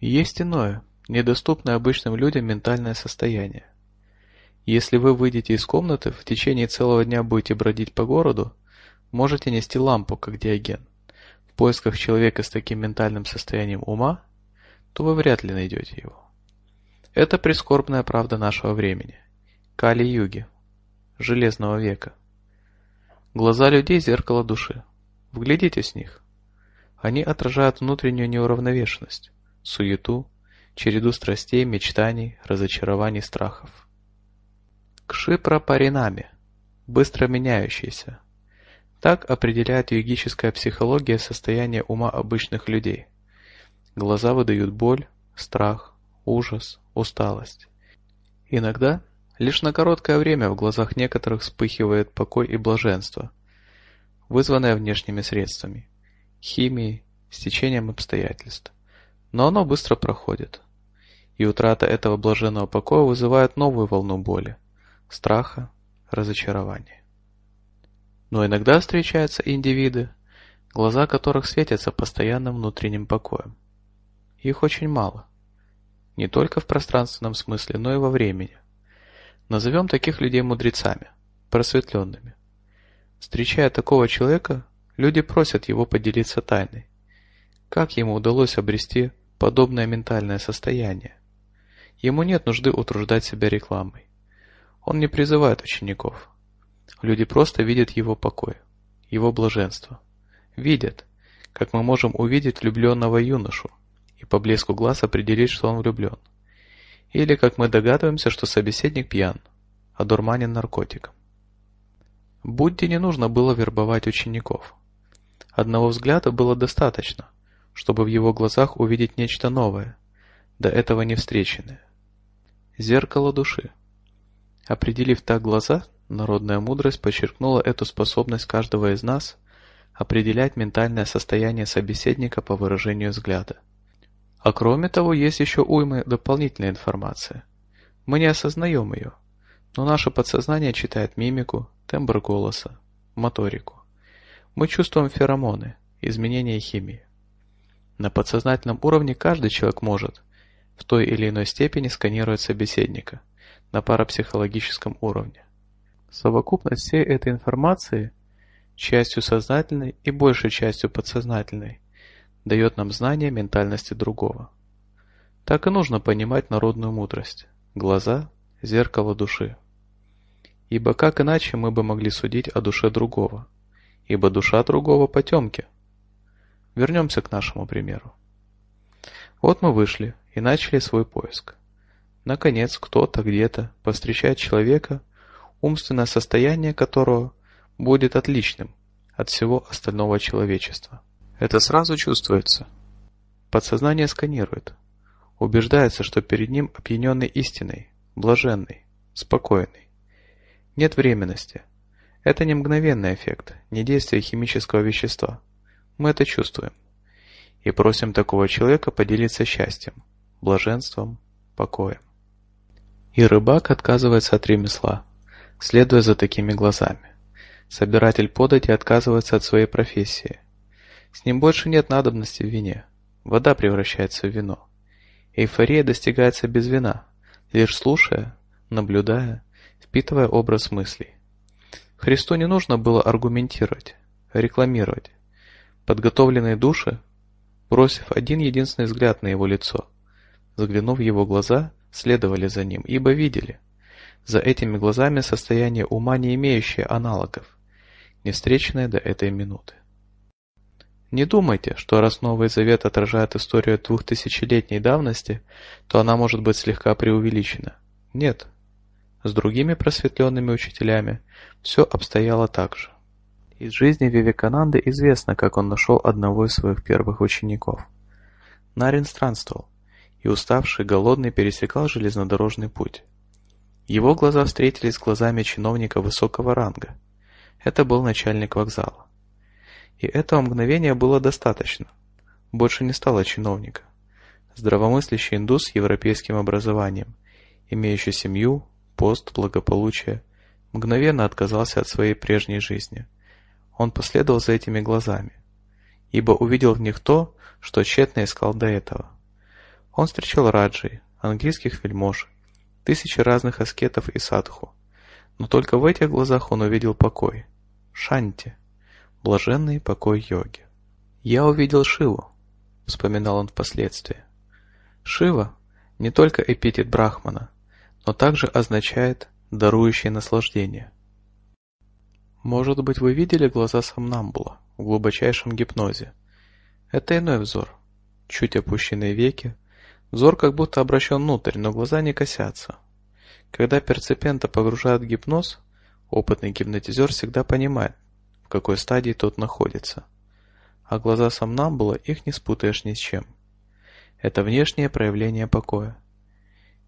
Есть иное, недоступное обычным людям ментальное состояние. Если вы выйдете из комнаты, в течение целого дня будете бродить по городу, можете нести лампу, как диаген, в поисках человека с таким ментальным состоянием ума, то вы вряд ли найдете его. Это прискорбная правда нашего времени. Кали-юги. Железного века. Глаза людей – зеркало души. Вглядитесь в них. Они отражают внутреннюю неуравновешенность суету, череду страстей, мечтаний, разочарований, страхов. Кшипра паринами, быстро меняющиеся, Так определяет йогическая психология состояние ума обычных людей. Глаза выдают боль, страх, ужас, усталость. Иногда лишь на короткое время в глазах некоторых вспыхивает покой и блаженство, вызванное внешними средствами – химией, стечением обстоятельств. Но оно быстро проходит. И утрата этого блаженного покоя вызывает новую волну боли, страха, разочарования. Но иногда встречаются индивиды, глаза которых светятся постоянным внутренним покоем. Их очень мало. Не только в пространственном смысле, но и во времени. Назовем таких людей мудрецами, просветленными. Встречая такого человека, люди просят его поделиться тайной, как ему удалось обрести подобное ментальное состояние? Ему нет нужды утруждать себя рекламой. Он не призывает учеников. Люди просто видят его покой, его блаженство. Видят, как мы можем увидеть влюбленного юношу и по блеску глаз определить, что он влюблен. Или как мы догадываемся, что собеседник пьян, а дурманен наркотиком. Будде не нужно было вербовать учеников. Одного взгляда было достаточно, чтобы в его глазах увидеть нечто новое, до этого не встреченное. Зеркало души. Определив так глаза, народная мудрость подчеркнула эту способность каждого из нас определять ментальное состояние собеседника по выражению взгляда. А кроме того, есть еще уйма дополнительной информации. Мы не осознаем ее, но наше подсознание читает мимику, тембр голоса, моторику. Мы чувствуем феромоны, изменения химии. На подсознательном уровне каждый человек может в той или иной степени сканировать собеседника на парапсихологическом уровне. Совокупность всей этой информации, частью сознательной и большей частью подсознательной, дает нам знание ментальности другого. Так и нужно понимать народную мудрость. Глаза – зеркало души. Ибо как иначе мы бы могли судить о душе другого? Ибо душа другого – потемки – Вернемся к нашему примеру. Вот мы вышли и начали свой поиск. Наконец, кто-то где-то повстречает человека, умственное состояние которого будет отличным от всего остального человечества. Это сразу чувствуется. Подсознание сканирует, убеждается, что перед ним опьяненный истиной, блаженный, спокойный. Нет временности. Это не мгновенный эффект, не действие химического вещества – мы это чувствуем. И просим такого человека поделиться счастьем, блаженством, покоем. И рыбак отказывается от ремесла, следуя за такими глазами. Собиратель подать и отказывается от своей профессии. С ним больше нет надобности в вине. Вода превращается в вино. Эйфория достигается без вина, лишь слушая, наблюдая, впитывая образ мыслей. Христу не нужно было аргументировать, рекламировать. Подготовленные души, бросив один единственный взгляд на его лицо, заглянув в его глаза, следовали за ним, ибо видели. За этими глазами состояние ума, не имеющее аналогов, не встреченное до этой минуты. Не думайте, что раз Новый Завет отражает историю двухтысячелетней давности, то она может быть слегка преувеличена. Нет. С другими просветленными учителями все обстояло так же. Из жизни Вивекананды известно, как он нашел одного из своих первых учеников. Нарин странствовал, и уставший, голодный пересекал железнодорожный путь. Его глаза встретились с глазами чиновника высокого ранга. Это был начальник вокзала. И этого мгновения было достаточно. Больше не стало чиновника. Здравомыслящий индус с европейским образованием, имеющий семью, пост, благополучие, мгновенно отказался от своей прежней жизни – он последовал за этими глазами, ибо увидел в них то, что тщетно искал до этого. Он встречал раджи, английских вельмож, тысячи разных аскетов и садху, но только в этих глазах он увидел покой, шанти, блаженный покой йоги. «Я увидел Шиву», — вспоминал он впоследствии. Шива — не только эпитет Брахмана, но также означает «дарующий наслаждение». Может быть, вы видели глаза сомнамбула в глубочайшем гипнозе? Это иной взор. Чуть опущенные веки. Взор как будто обращен внутрь, но глаза не косятся. Когда перцепента погружают в гипноз, опытный гипнотизер всегда понимает, в какой стадии тот находится. А глаза сомнамбула их не спутаешь ни с чем. Это внешнее проявление покоя.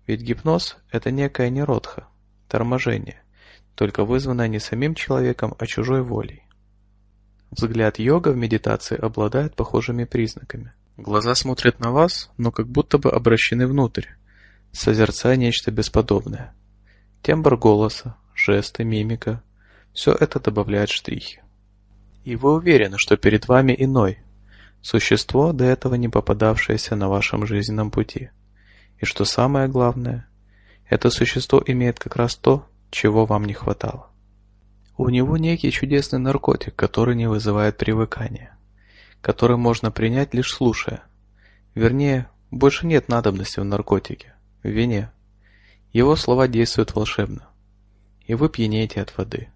Ведь гипноз – это некая неродха, торможение – только вызванное не самим человеком, а чужой волей. Взгляд йога в медитации обладает похожими признаками. Глаза смотрят на вас, но как будто бы обращены внутрь, созерцая нечто бесподобное. Тембр голоса, жесты, мимика – все это добавляет штрихи. И вы уверены, что перед вами иной, существо, до этого не попадавшееся на вашем жизненном пути. И что самое главное, это существо имеет как раз то, чего вам не хватало. У него некий чудесный наркотик, который не вызывает привыкания, который можно принять лишь слушая. Вернее, больше нет надобности в наркотике, в вине. Его слова действуют волшебно. И вы пьянеете от воды.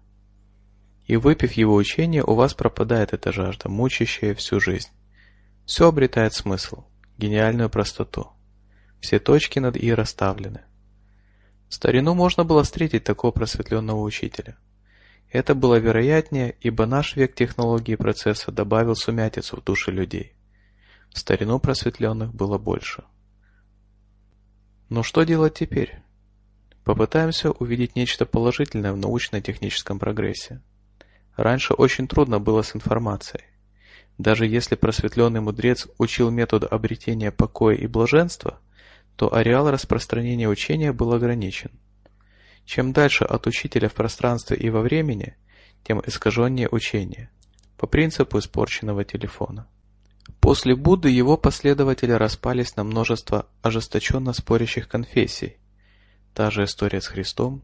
И выпив его учение, у вас пропадает эта жажда, мучащая всю жизнь. Все обретает смысл, гениальную простоту. Все точки над «и» расставлены старину можно было встретить такого просветленного учителя. Это было вероятнее, ибо наш век технологии и процесса добавил сумятицу в души людей. В старину просветленных было больше. Но что делать теперь? Попытаемся увидеть нечто положительное в научно-техническом прогрессе. Раньше очень трудно было с информацией. Даже если просветленный мудрец учил метод обретения покоя и блаженства, то ареал распространения учения был ограничен. Чем дальше от учителя в пространстве и во времени, тем искаженнее учение, по принципу испорченного телефона. После Будды его последователи распались на множество ожесточенно спорящих конфессий. Та же история с Христом,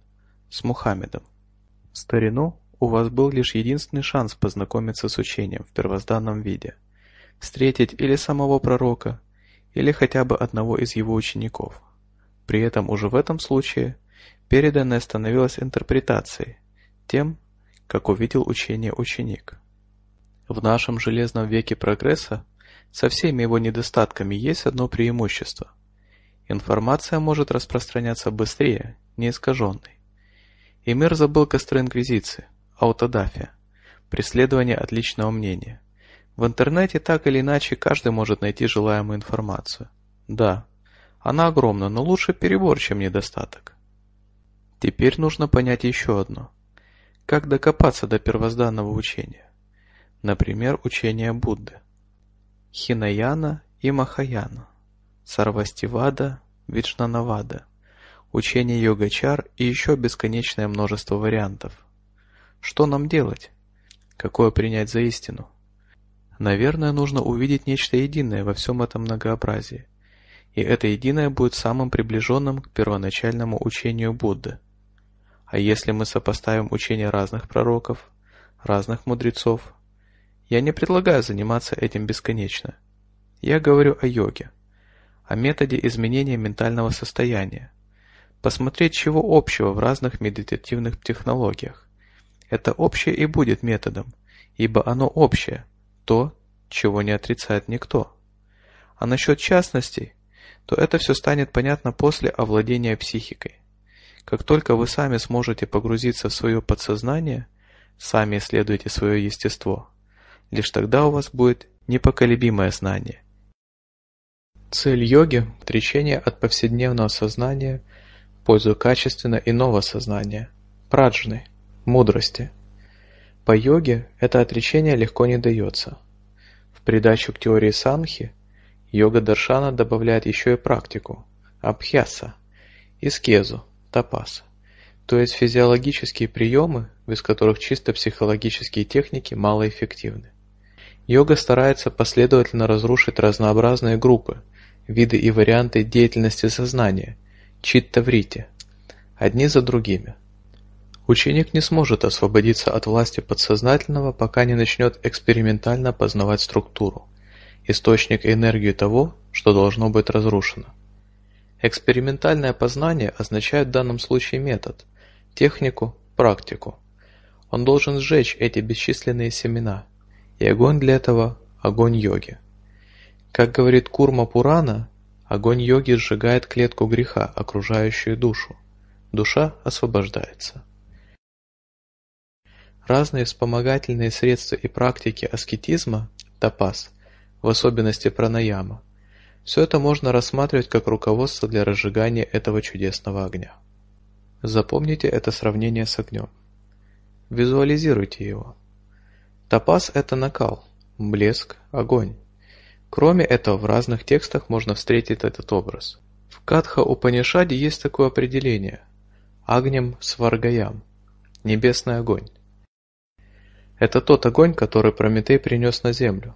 с Мухаммедом. В старину у вас был лишь единственный шанс познакомиться с учением в первозданном виде, встретить или самого пророка, или хотя бы одного из его учеников. При этом уже в этом случае переданное становилось интерпретацией, тем, как увидел учение ученик. В нашем железном веке прогресса со всеми его недостатками есть одно преимущество. Информация может распространяться быстрее, неискаженной. И мир забыл костры Инквизиции, аутодафия, преследование отличного мнения – в интернете так или иначе каждый может найти желаемую информацию. Да, она огромна, но лучше перебор, чем недостаток. Теперь нужно понять еще одно. Как докопаться до первозданного учения? Например, учения Будды. Хинаяна и Махаяна. Сарвастивада, Вичнанавада. Учение йогачар и еще бесконечное множество вариантов. Что нам делать? Какое принять за истину? Наверное, нужно увидеть нечто единое во всем этом многообразии. И это единое будет самым приближенным к первоначальному учению Будды. А если мы сопоставим учения разных пророков, разных мудрецов, я не предлагаю заниматься этим бесконечно. Я говорю о йоге, о методе изменения ментального состояния, посмотреть чего общего в разных медитативных технологиях. Это общее и будет методом, ибо оно общее, то, чего не отрицает никто. А насчет частностей, то это все станет понятно после овладения психикой. Как только вы сами сможете погрузиться в свое подсознание, сами исследуйте свое естество. Лишь тогда у вас будет непоколебимое знание. Цель йоги – отречение от повседневного сознания в пользу качественно иного сознания, праджны, мудрости – по йоге это отречение легко не дается. В придачу к теории санхи, йога даршана добавляет еще и практику – абхьяса, искезу, тапас, то есть физиологические приемы, без которых чисто психологические техники малоэффективны. Йога старается последовательно разрушить разнообразные группы, виды и варианты деятельности сознания, читта-врити, одни за другими. Ученик не сможет освободиться от власти подсознательного, пока не начнет экспериментально познавать структуру, источник энергии того, что должно быть разрушено. Экспериментальное познание означает в данном случае метод, технику, практику. Он должен сжечь эти бесчисленные семена, и огонь для этого – огонь йоги. Как говорит Курма Пурана, огонь йоги сжигает клетку греха, окружающую душу. Душа освобождается. Разные вспомогательные средства и практики аскетизма (тапас), в особенности пранаяма – все это можно рассматривать как руководство для разжигания этого чудесного огня. Запомните это сравнение с огнем. Визуализируйте его. Тапас – это накал, блеск, огонь. Кроме этого, в разных текстах можно встретить этот образ. В Катха Упанишаде есть такое определение – агнем сваргаям – небесный огонь. Это тот огонь, который Прометей принес на землю.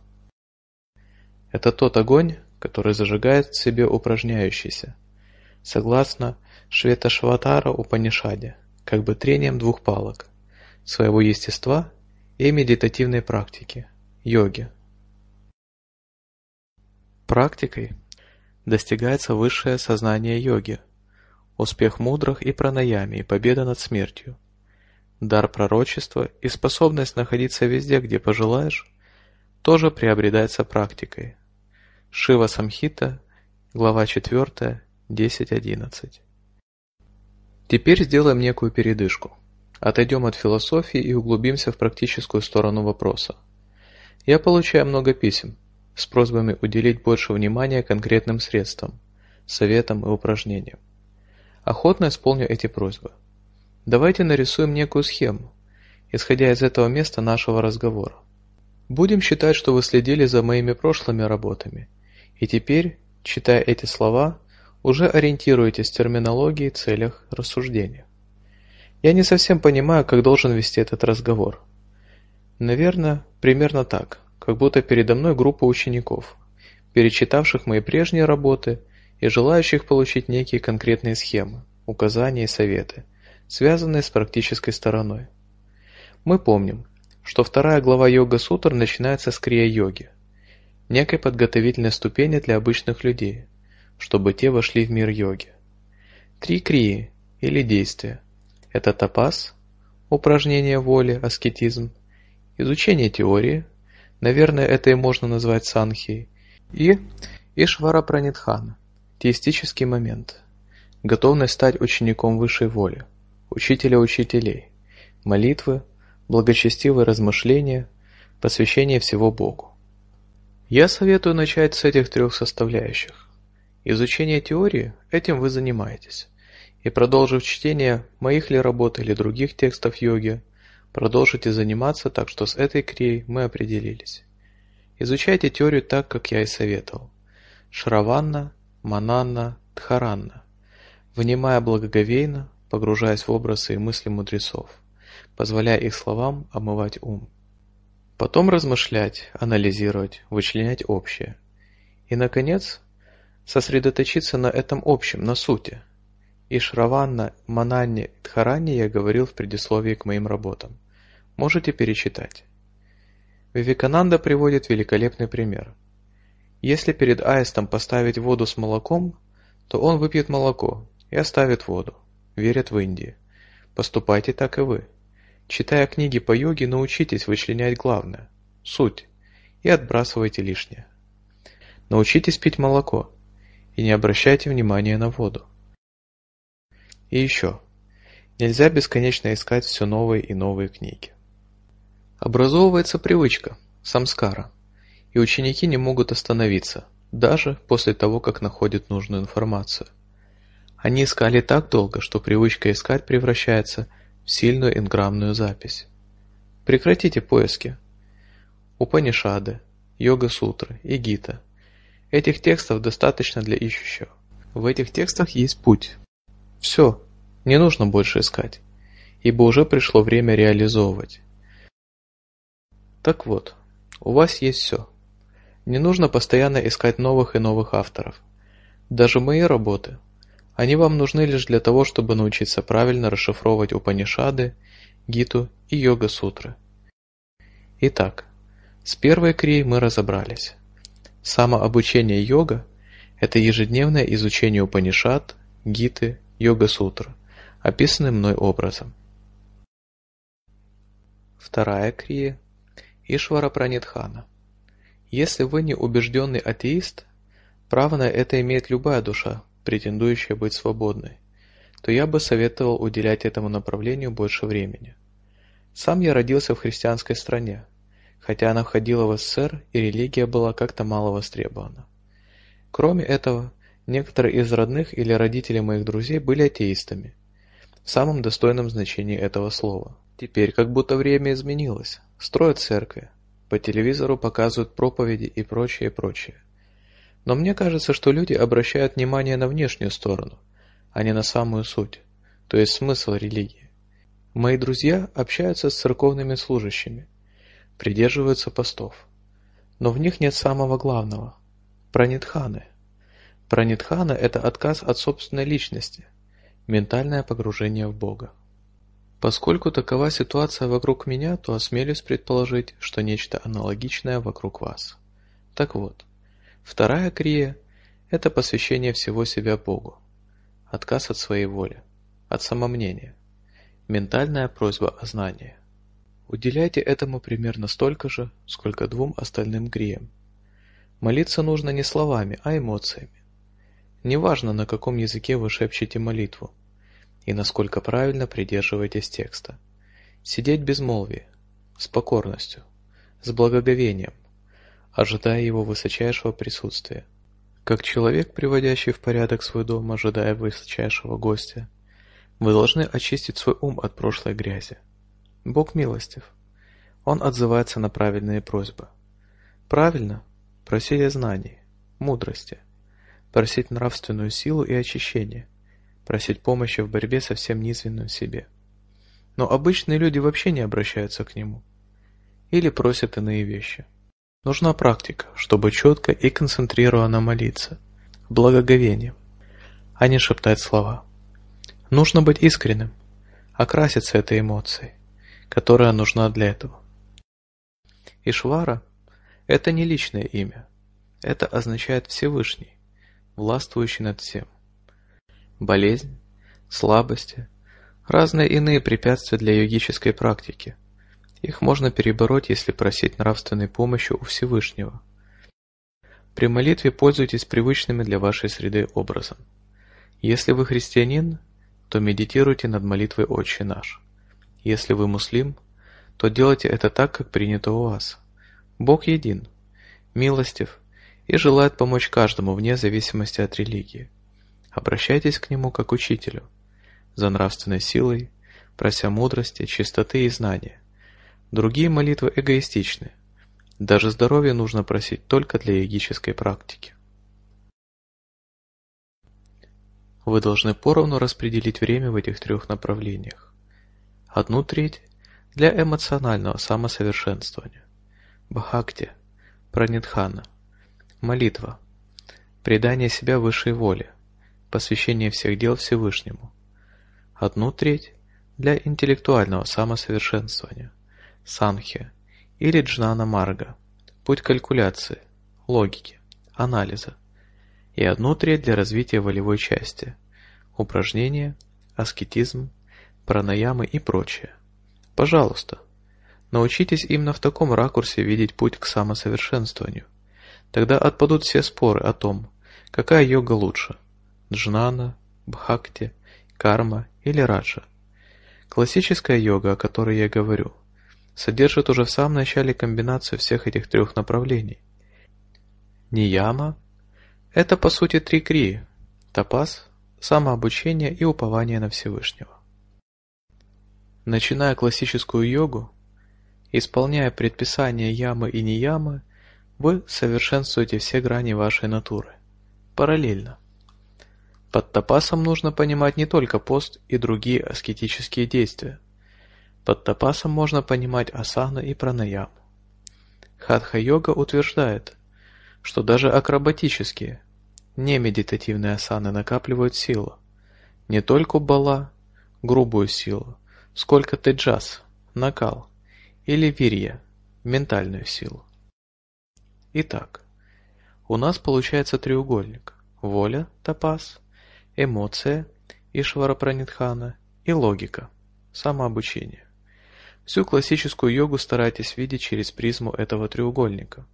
Это тот огонь, который зажигает в себе упражняющийся, согласно Шветашватара Упанишаде, как бы трением двух палок, своего естества и медитативной практики, йоги. Практикой достигается высшее сознание йоги, успех мудрых и пранаями и победа над смертью, Дар пророчества и способность находиться везде, где пожелаешь, тоже приобретается практикой. Шива Самхита, глава 4, 10-11. Теперь сделаем некую передышку. Отойдем от философии и углубимся в практическую сторону вопроса. Я получаю много писем с просьбами уделить больше внимания конкретным средствам, советам и упражнениям. Охотно исполню эти просьбы – Давайте нарисуем некую схему, исходя из этого места нашего разговора. Будем считать, что вы следили за моими прошлыми работами, и теперь, читая эти слова, уже ориентируетесь в терминологии, целях, рассуждениях. Я не совсем понимаю, как должен вести этот разговор. Наверное, примерно так, как будто передо мной группа учеников, перечитавших мои прежние работы и желающих получить некие конкретные схемы, указания и советы – связанные с практической стороной. Мы помним, что вторая глава Йога-сутр начинается с крия-йоги, некой подготовительной ступени для обычных людей, чтобы те вошли в мир йоги. Три крии, или действия, это тапас, упражнение воли, аскетизм, изучение теории, наверное, это и можно назвать санхией, и Ишвара Пранитхана, теистический момент, готовность стать учеником высшей воли учителя учителей, молитвы, благочестивые размышления, посвящение всего Богу. Я советую начать с этих трех составляющих. Изучение теории – этим вы занимаетесь. И продолжив чтение моих ли работ или других текстов йоги, продолжите заниматься, так что с этой крией мы определились. Изучайте теорию так, как я и советовал. Шраванна, Мананна, Дхаранна. Внимая благоговейно, погружаясь в образы и мысли мудрецов, позволяя их словам омывать ум. Потом размышлять, анализировать, вычленять общее. И, наконец, сосредоточиться на этом общем, на сути. И Шраванна Мананни Дхарани я говорил в предисловии к моим работам. Можете перечитать. Вивекананда приводит великолепный пример. Если перед аистом поставить воду с молоком, то он выпьет молоко и оставит воду верят в Индии. Поступайте так и вы. Читая книги по йоге, научитесь вычленять главное – суть, и отбрасывайте лишнее. Научитесь пить молоко и не обращайте внимания на воду. И еще. Нельзя бесконечно искать все новые и новые книги. Образовывается привычка, самскара, и ученики не могут остановиться, даже после того, как находят нужную информацию – они искали так долго, что привычка искать превращается в сильную инграммную запись. Прекратите поиски. Упанишады, йога-сутры и гита. Этих текстов достаточно для ищущего. В этих текстах есть путь. Все, не нужно больше искать, ибо уже пришло время реализовывать. Так вот, у вас есть все. Не нужно постоянно искать новых и новых авторов. Даже мои работы – они вам нужны лишь для того, чтобы научиться правильно расшифровывать Упанишады, Гиту и Йога-сутры. Итак, с первой крией мы разобрались. Самообучение йога – это ежедневное изучение Упанишад, Гиты, Йога-сутры, описанным мной образом. Вторая крия – Ишвара Пранитхана. Если вы не убежденный атеист, право на это имеет любая душа, претендующая быть свободной, то я бы советовал уделять этому направлению больше времени. Сам я родился в христианской стране, хотя она входила в СССР и религия была как-то мало востребована. Кроме этого, некоторые из родных или родителей моих друзей были атеистами, в самом достойном значении этого слова. Теперь как будто время изменилось, строят церкви, по телевизору показывают проповеди и прочее, прочее. Но мне кажется, что люди обращают внимание на внешнюю сторону, а не на самую суть, то есть смысл религии. Мои друзья общаются с церковными служащими, придерживаются постов. Но в них нет самого главного – пранитханы. Пранитхана – это отказ от собственной личности, ментальное погружение в Бога. Поскольку такова ситуация вокруг меня, то осмелюсь предположить, что нечто аналогичное вокруг вас. Так вот, Вторая крия – это посвящение всего себя Богу, отказ от своей воли, от самомнения, ментальная просьба о знании. Уделяйте этому примерно столько же, сколько двум остальным криям. Молиться нужно не словами, а эмоциями. Неважно, на каком языке вы шепчете молитву и насколько правильно придерживаетесь текста. Сидеть безмолвие, с покорностью, с благоговением, ожидая его высочайшего присутствия. Как человек, приводящий в порядок свой дом, ожидая высочайшего гостя, вы должны очистить свой ум от прошлой грязи. Бог милостив. Он отзывается на правильные просьбы. Правильно – просить о знании, мудрости, просить нравственную силу и очищение, просить помощи в борьбе со всем низменным в себе. Но обычные люди вообще не обращаются к нему. Или просят иные вещи – Нужна практика, чтобы четко и концентрированно молиться, благоговение, а не шептать слова. Нужно быть искренним, окраситься этой эмоцией, которая нужна для этого. Ишвара – это не личное имя, это означает Всевышний, властвующий над всем. Болезнь, слабости, разные иные препятствия для йогической практики – их можно перебороть, если просить нравственной помощи у Всевышнего. При молитве пользуйтесь привычными для вашей среды образом. Если вы христианин, то медитируйте над молитвой «Отче наш». Если вы муслим, то делайте это так, как принято у вас. Бог един, милостив и желает помочь каждому вне зависимости от религии. Обращайтесь к Нему как учителю, за нравственной силой, прося мудрости, чистоты и знания. Другие молитвы эгоистичны. Даже здоровье нужно просить только для йогической практики. Вы должны поровну распределить время в этих трех направлениях. Одну треть – для эмоционального самосовершенствования. Бхакти, пранидхана, молитва, предание себя высшей воле, посвящение всех дел Всевышнему. Одну треть – для интеллектуального самосовершенствования – Санхе, или Джнана Марга, путь калькуляции, логики, анализа, и одну треть для развития волевой части, упражнения, аскетизм, пранаямы и прочее. Пожалуйста, научитесь именно в таком ракурсе видеть путь к самосовершенствованию. Тогда отпадут все споры о том, какая йога лучше – джнана, бхакти, карма или раджа. Классическая йога, о которой я говорю – содержит уже в самом начале комбинацию всех этих трех направлений. Нияма – это по сути три кри: тапас, самообучение и упование на Всевышнего. Начиная классическую йогу, исполняя предписания ямы и ниямы, вы совершенствуете все грани вашей натуры. Параллельно. Под тапасом нужно понимать не только пост и другие аскетические действия, под тапасом можно понимать асану и пранаяму. Хатха-йога утверждает, что даже акробатические, не медитативные асаны накапливают силу. Не только бала, грубую силу, сколько теджас, накал, или вирья, ментальную силу. Итак, у нас получается треугольник. Воля, тапас, эмоция, Ишвара Пранитхана и логика, самообучение. Всю классическую йогу старайтесь видеть через призму этого треугольника.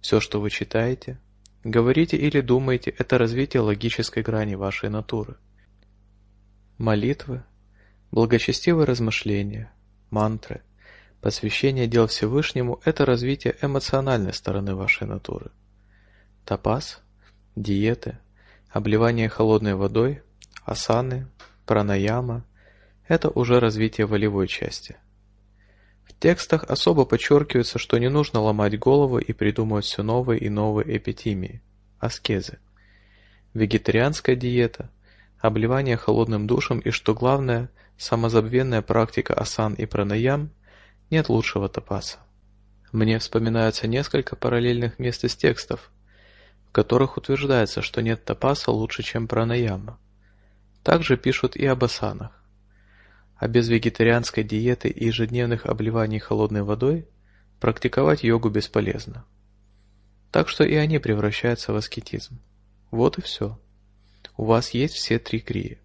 Все, что вы читаете, говорите или думаете, это развитие логической грани вашей натуры. Молитвы, благочестивые размышления, мантры, посвящение дел Всевышнему – это развитие эмоциональной стороны вашей натуры. Тапас, диеты, обливание холодной водой, асаны, пранаяма – это уже развитие волевой части. В текстах особо подчеркивается, что не нужно ломать голову и придумывать все новые и новые эпитимии – аскезы. Вегетарианская диета, обливание холодным душем и, что главное, самозабвенная практика асан и пранаям – нет лучшего тапаса. Мне вспоминаются несколько параллельных мест из текстов, в которых утверждается, что нет тапаса лучше, чем пранаяма. Также пишут и об асанах а без вегетарианской диеты и ежедневных обливаний холодной водой практиковать йогу бесполезно. Так что и они превращаются в аскетизм. Вот и все. У вас есть все три крии,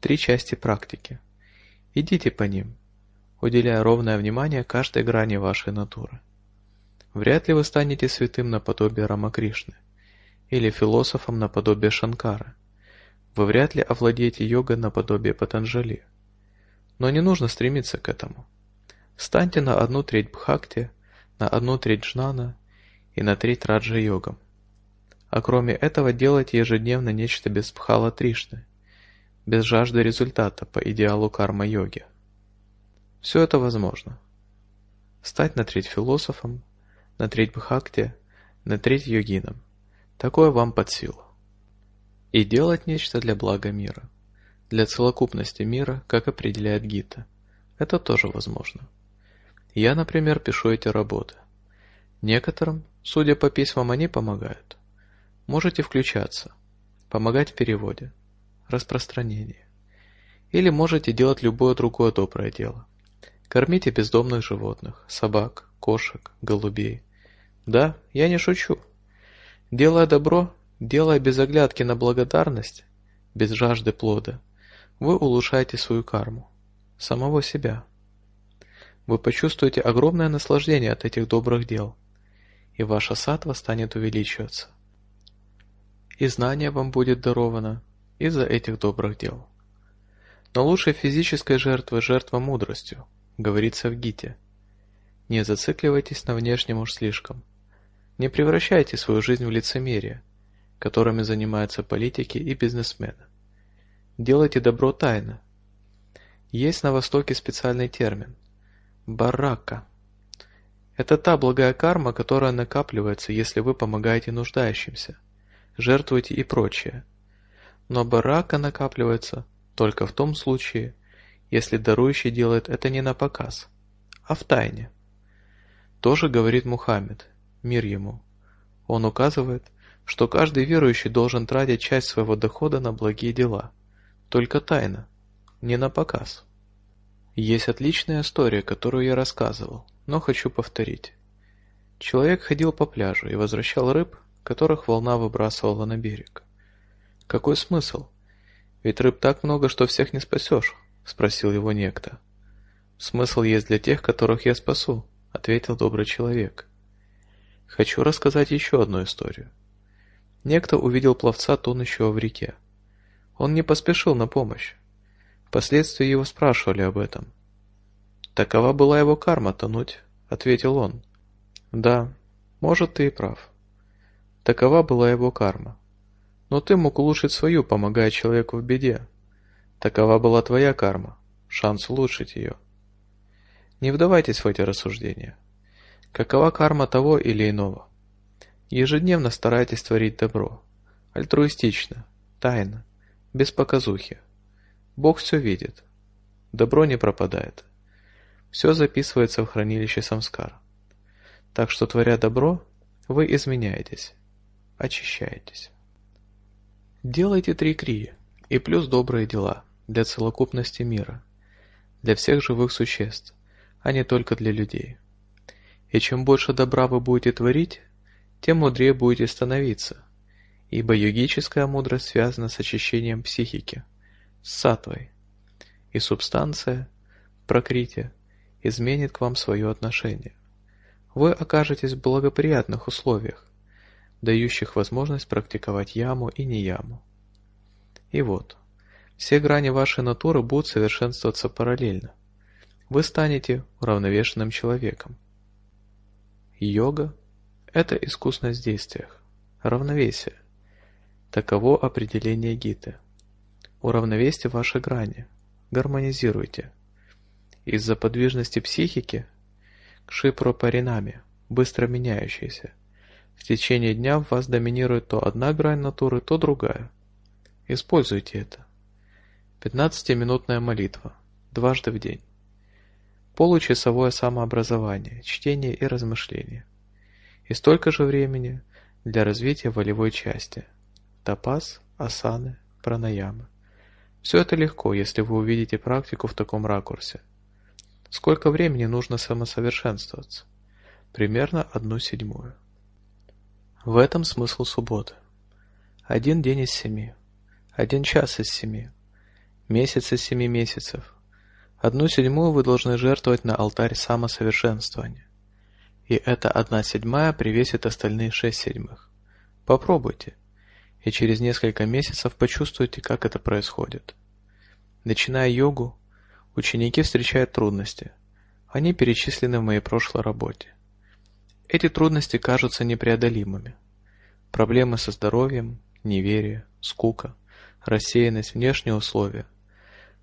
три части практики. Идите по ним, уделяя ровное внимание каждой грани вашей натуры. Вряд ли вы станете святым наподобие Рамакришны или философом наподобие Шанкара. Вы вряд ли овладеете йогой наподобие Патанджали – но не нужно стремиться к этому. Станьте на одну треть бхакти, на одну треть джнана и на треть раджа йогам. А кроме этого делайте ежедневно нечто без пхала Тришны, без жажды результата по идеалу карма-йоги. Все это возможно. Стать на треть философом, на треть бхакти, на треть йогином. Такое вам под силу. И делать нечто для блага мира для целокупности мира, как определяет Гита. Это тоже возможно. Я, например, пишу эти работы. Некоторым, судя по письмам, они помогают. Можете включаться, помогать в переводе, распространении. Или можете делать любое другое доброе дело. Кормите бездомных животных, собак, кошек, голубей. Да, я не шучу. Делая добро, делая без оглядки на благодарность, без жажды плода – вы улучшаете свою карму, самого себя. Вы почувствуете огромное наслаждение от этих добрых дел, и ваша сатва станет увеличиваться. И знание вам будет даровано из-за этих добрых дел. Но лучше физической жертвы жертва мудростью, говорится в Гите. Не зацикливайтесь на внешнем уж слишком. Не превращайте свою жизнь в лицемерие, которыми занимаются политики и бизнесмены. Делайте добро тайно. Есть на Востоке специальный термин – барака. Это та благая карма, которая накапливается, если вы помогаете нуждающимся, жертвуете и прочее. Но барака накапливается только в том случае, если дарующий делает это не на показ, а в тайне. Тоже говорит Мухаммед, мир ему. Он указывает, что каждый верующий должен тратить часть своего дохода на благие дела – только тайно, не на показ. Есть отличная история, которую я рассказывал, но хочу повторить. Человек ходил по пляжу и возвращал рыб, которых волна выбрасывала на берег. Какой смысл? Ведь рыб так много, что всех не спасешь, спросил его некто. Смысл есть для тех, которых я спасу, ответил добрый человек. Хочу рассказать еще одну историю. Некто увидел пловца, тонущего в реке. Он не поспешил на помощь. Впоследствии его спрашивали об этом. «Такова была его карма тонуть», — ответил он. «Да, может, ты и прав. Такова была его карма. Но ты мог улучшить свою, помогая человеку в беде. Такова была твоя карма, шанс улучшить ее». Не вдавайтесь в эти рассуждения. Какова карма того или иного? Ежедневно старайтесь творить добро. Альтруистично, тайно, без показухи. Бог все видит. Добро не пропадает. Все записывается в хранилище самскар. Так что, творя добро, вы изменяетесь, очищаетесь. Делайте три крии и плюс добрые дела для целокупности мира, для всех живых существ, а не только для людей. И чем больше добра вы будете творить, тем мудрее будете становиться, Ибо йогическая мудрость связана с очищением психики, с сатвой, и субстанция, прокрити, изменит к вам свое отношение. Вы окажетесь в благоприятных условиях, дающих возможность практиковать яму и не яму. И вот, все грани вашей натуры будут совершенствоваться параллельно. Вы станете уравновешенным человеком. Йога – это искусность в действиях, равновесие. Таково определение Гиты. Уравновесьте ваши грани, гармонизируйте. Из-за подвижности психики к шипропаринаме, быстро меняющейся, в течение дня в вас доминирует то одна грань натуры, то другая. Используйте это. 15-минутная молитва, дважды в день. Получасовое самообразование, чтение и размышление И столько же времени для развития волевой части – тапас, асаны, пранаямы. Все это легко, если вы увидите практику в таком ракурсе. Сколько времени нужно самосовершенствоваться? Примерно одну седьмую. В этом смысл субботы. Один день из семи. Один час из семи. Месяц из семи месяцев. Одну седьмую вы должны жертвовать на алтарь самосовершенствования. И эта одна седьмая привесит остальные шесть седьмых. Попробуйте и через несколько месяцев почувствуете, как это происходит. Начиная йогу, ученики встречают трудности. Они перечислены в моей прошлой работе. Эти трудности кажутся непреодолимыми. Проблемы со здоровьем, неверие, скука, рассеянность, внешние условия.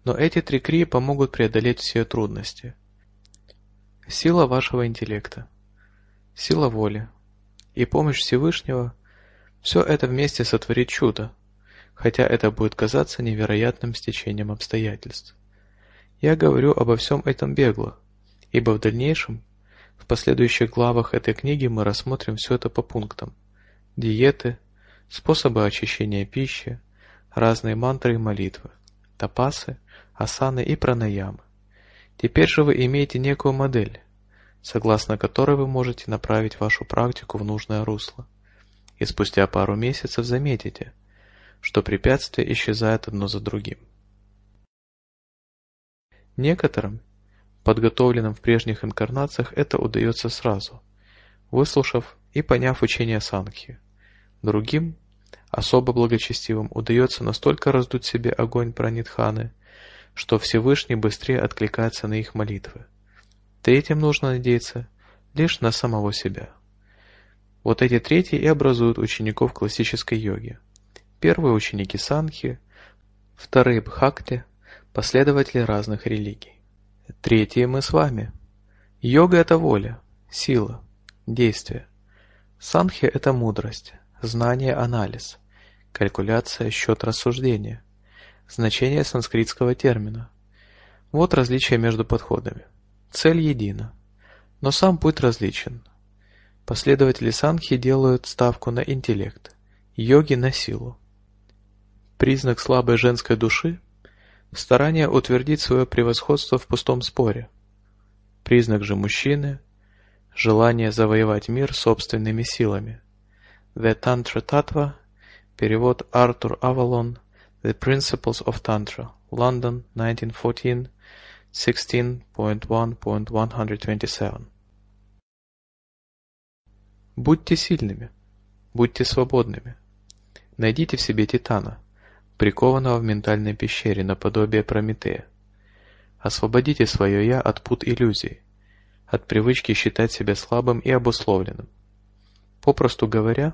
Но эти три крии помогут преодолеть все трудности. Сила вашего интеллекта, сила воли и помощь Всевышнего – все это вместе сотворит чудо, хотя это будет казаться невероятным стечением обстоятельств. Я говорю обо всем этом бегло, ибо в дальнейшем, в последующих главах этой книги мы рассмотрим все это по пунктам. Диеты, способы очищения пищи, разные мантры и молитвы, тапасы, асаны и пранаямы. Теперь же вы имеете некую модель, согласно которой вы можете направить вашу практику в нужное русло и спустя пару месяцев заметите, что препятствия исчезают одно за другим. Некоторым, подготовленным в прежних инкарнациях, это удается сразу, выслушав и поняв учение Сангхи. Другим, особо благочестивым, удается настолько раздуть себе огонь пранитханы, что Всевышний быстрее откликается на их молитвы. Третьим нужно надеяться лишь на самого себя. Вот эти третьи и образуют учеников классической йоги. Первые ученики санхи, вторые бхакти, последователи разных религий. Третьи мы с вами. Йога – это воля, сила, действие. Санхи – это мудрость, знание, анализ, калькуляция, счет рассуждения, значение санскритского термина. Вот различие между подходами. Цель едина, но сам путь различен – Последователи Санхи делают ставку на интеллект, йоги на силу. Признак слабой женской души – старание утвердить свое превосходство в пустом споре. Признак же мужчины – желание завоевать мир собственными силами. The Tantra Tattva, перевод Артур Авалон, The Principles of Tantra, London, 1914, 16.1.127. Будьте сильными. Будьте свободными. Найдите в себе Титана, прикованного в ментальной пещере наподобие Прометея. Освободите свое «я» от пут иллюзий, от привычки считать себя слабым и обусловленным. Попросту говоря,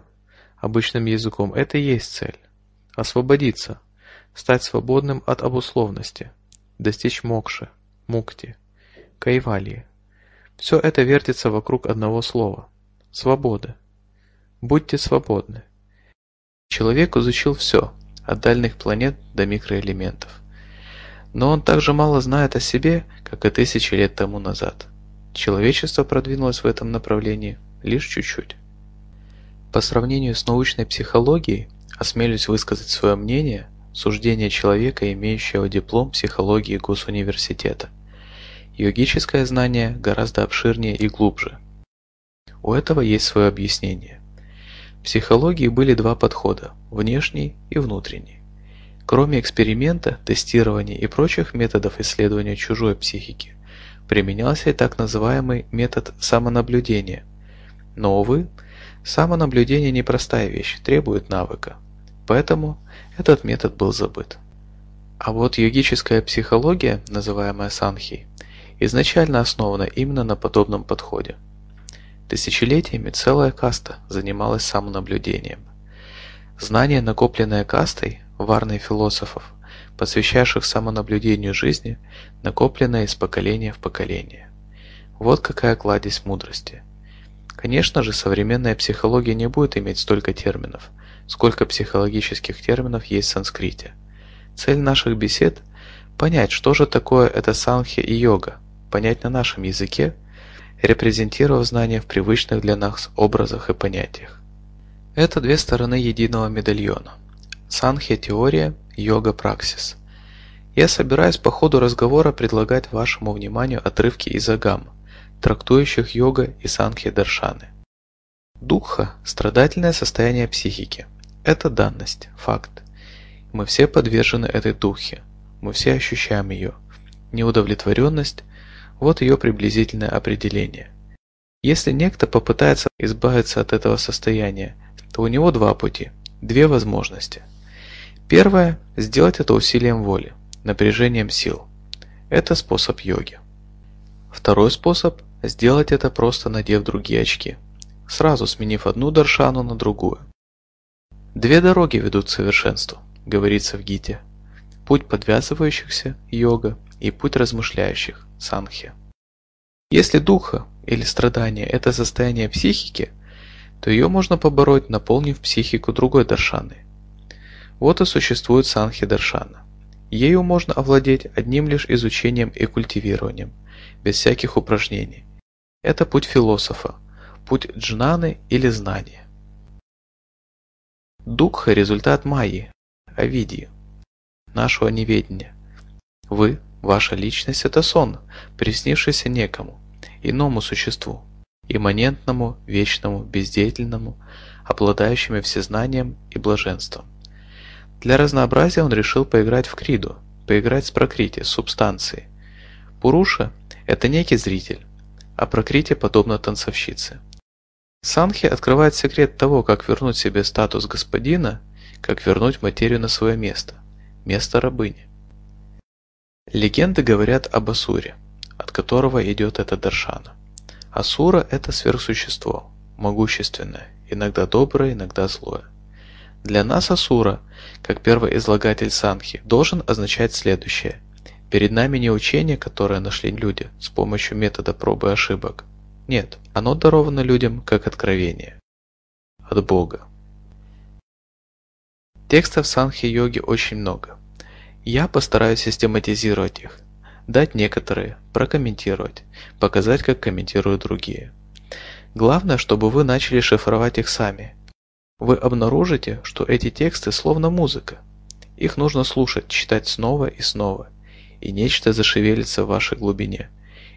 обычным языком это и есть цель – освободиться, стать свободным от обусловности, достичь мокши, мукти, кайвалии. Все это вертится вокруг одного слова – Свобода. Будьте свободны. Человек изучил все, от дальних планет до микроэлементов. Но он также мало знает о себе, как и тысячи лет тому назад. Человечество продвинулось в этом направлении лишь чуть-чуть. По сравнению с научной психологией, осмелюсь высказать свое мнение, суждение человека, имеющего диплом психологии Госуниверситета. Йогическое знание гораздо обширнее и глубже – у этого есть свое объяснение. В психологии были два подхода – внешний и внутренний. Кроме эксперимента, тестирования и прочих методов исследования чужой психики, применялся и так называемый метод самонаблюдения. Но, увы, самонаблюдение – непростая вещь, требует навыка. Поэтому этот метод был забыт. А вот йогическая психология, называемая санхи, изначально основана именно на подобном подходе – Тысячелетиями целая каста занималась самонаблюдением. Знание, накопленное кастой, варной философов, посвящавших самонаблюдению жизни, накопленное из поколения в поколение. Вот какая кладезь мудрости. Конечно же, современная психология не будет иметь столько терминов, сколько психологических терминов есть в санскрите. Цель наших бесед – понять, что же такое это санхи и йога, понять на нашем языке – репрезентировав знания в привычных для нас образах и понятиях. Это две стороны единого медальона. Санхья-теория, йога-праксис. Я собираюсь по ходу разговора предлагать вашему вниманию отрывки из Агам, трактующих йога и санхья-даршаны. Духа – страдательное состояние психики. Это данность, факт. Мы все подвержены этой духе, мы все ощущаем ее. Неудовлетворенность – вот ее приблизительное определение. Если некто попытается избавиться от этого состояния, то у него два пути, две возможности. Первое – сделать это усилием воли, напряжением сил. Это способ йоги. Второй способ – сделать это просто надев другие очки, сразу сменив одну даршану на другую. Две дороги ведут к совершенству, говорится в гите. Путь подвязывающихся – йога, и путь размышляющих санхи. Если духа или страдание – это состояние психики, то ее можно побороть, наполнив психику другой даршаны. Вот и существует санхи даршана. Ею можно овладеть одним лишь изучением и культивированием, без всяких упражнений. Это путь философа, путь джнаны или знания. Дукха – результат майи, авидии, нашего неведения. Вы Ваша личность – это сон, приснившийся некому, иному существу, имманентному, вечному, бездеятельному, обладающему всезнанием и блаженством. Для разнообразия он решил поиграть в криду, поиграть с прокрити, субстанцией. Пуруша – это некий зритель, а прокрити подобно танцовщице. Санхи открывает секрет того, как вернуть себе статус господина, как вернуть материю на свое место, место рабыни. Легенды говорят об Асуре, от которого идет эта Даршана. Асура – это сверхсущество, могущественное, иногда доброе, иногда злое. Для нас Асура, как первый излагатель Санхи, должен означать следующее. Перед нами не учение, которое нашли люди с помощью метода пробы и ошибок. Нет, оно даровано людям как откровение. От Бога. Текстов Санхи-йоги очень много. Я постараюсь систематизировать их, дать некоторые, прокомментировать, показать, как комментируют другие. Главное, чтобы вы начали шифровать их сами. Вы обнаружите, что эти тексты словно музыка. Их нужно слушать, читать снова и снова, и нечто зашевелится в вашей глубине,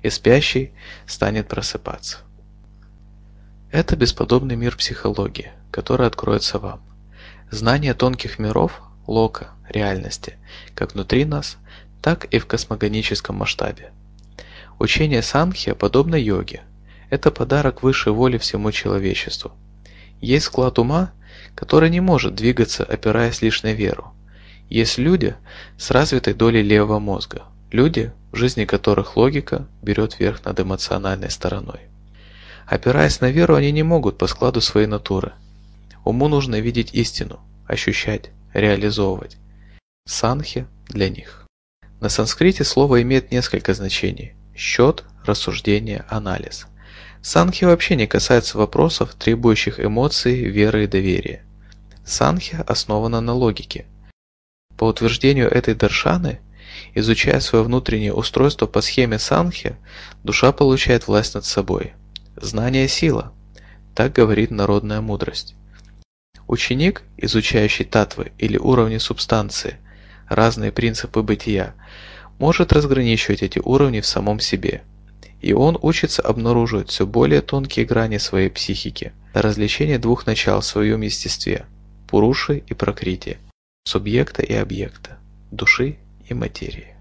и спящий станет просыпаться. Это бесподобный мир психологии, который откроется вам. Знание тонких миров Лока, реальности, как внутри нас, так и в космогоническом масштабе. Учение Санхи подобно йоге. Это подарок высшей воли всему человечеству. Есть склад ума, который не может двигаться, опираясь лишь на веру. Есть люди с развитой долей левого мозга. Люди, в жизни которых логика берет верх над эмоциональной стороной. Опираясь на веру, они не могут по складу своей натуры. Уму нужно видеть истину, ощущать, реализовывать. Санхи для них. На санскрите слово имеет несколько значений – счет, рассуждение, анализ. Санхи вообще не касается вопросов, требующих эмоций, веры и доверия. Санхи основана на логике. По утверждению этой даршаны, изучая свое внутреннее устройство по схеме санхи, душа получает власть над собой. Знание – сила. Так говорит народная мудрость. Ученик, изучающий татвы или уровни субстанции, разные принципы бытия, может разграничивать эти уровни в самом себе, и он учится обнаруживать все более тонкие грани своей психики, различение двух начал в своем естестве – Пуруши и прокрити, субъекта и объекта, души и материи.